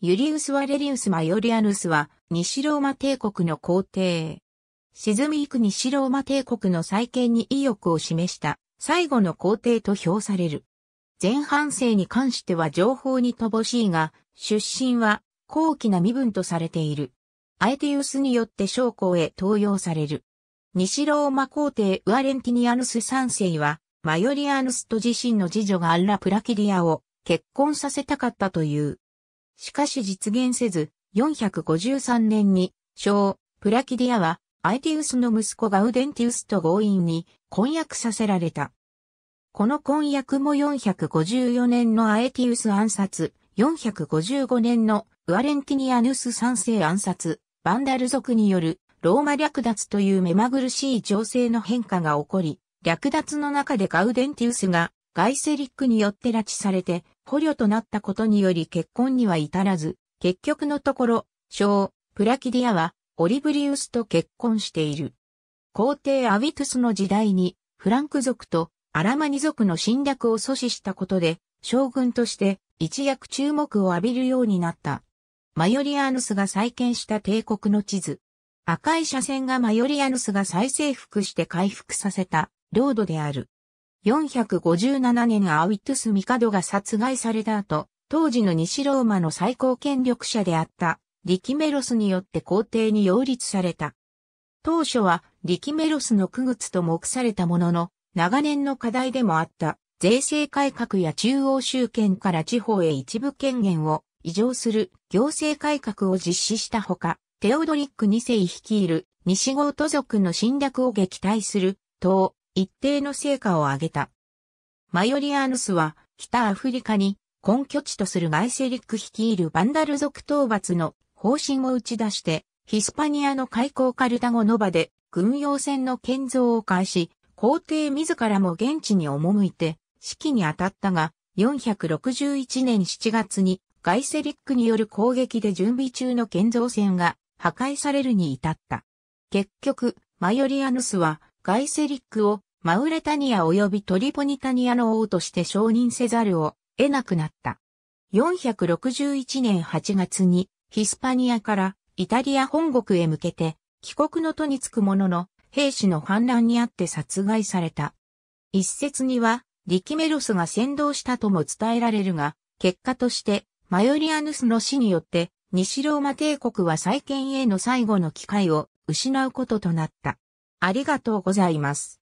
ユリウス・ワレリウス・マヨリアヌスは、西ローマ帝国の皇帝。沈み行く西ローマ帝国の再建に意欲を示した最後の皇帝と評される。前半生に関しては情報に乏しいが、出身は高貴な身分とされている。アエティウスによって将校へ登用される。西ローマ皇帝ウアレンティニアヌス3世は、マヨリアヌスと自身の次女がアンラ・プラキディアを結婚させたかったという。しかし実現せず、453年に、小、プラキディアは、アイティウスの息子ガウデンティウスと強引に婚約させられた。この婚約も454年のアエティウス暗殺、455年のウアレンティニアヌス三世暗殺、バンダル族によるローマ略奪という目まぐるしい情勢の変化が起こり、略奪の中でガウデンティウスがガイセリックによって拉致されて、捕虜となったことにより結婚には至らず、結局のところ、小、プラキディアは、オリブリウスと結婚している。皇帝アビトゥスの時代に、フランク族とアラマニ族の侵略を阻止したことで、将軍として一躍注目を浴びるようになった。マヨリアヌスが再建した帝国の地図。赤い斜線がマヨリアヌスが再征服して回復させた、領土である。457年アウィトゥス・ミカドが殺害された後、当時の西ローマの最高権力者であったリキメロスによって皇帝に擁立された。当初はリキメロスの区物と目されたものの、長年の課題でもあった税制改革や中央集権から地方へ一部権限を移譲する行政改革を実施したほか、テオドリック2世率いる西ゴート族の侵略を撃退する、東一定の成果を上げた。マヨリアヌスは北アフリカに根拠地とするガイセリック率いるバンダル族討伐の方針を打ち出して、ヒスパニアの開港カルタゴノバで軍用船の建造を開始、皇帝自らも現地に赴いて指揮に当たったが、461年7月にガイセリックによる攻撃で準備中の建造船が破壊されるに至った。結局、マヨリアヌスはガイセリックをマウレタニア及びトリポニタニアの王として承認せざるを得なくなった。461年8月にヒスパニアからイタリア本国へ向けて帰国の途につくものの兵士の反乱にあって殺害された。一説にはリキメロスが先導したとも伝えられるが、結果としてマヨリアヌスの死によって西ローマ帝国は再建への最後の機会を失うこととなった。ありがとうございます。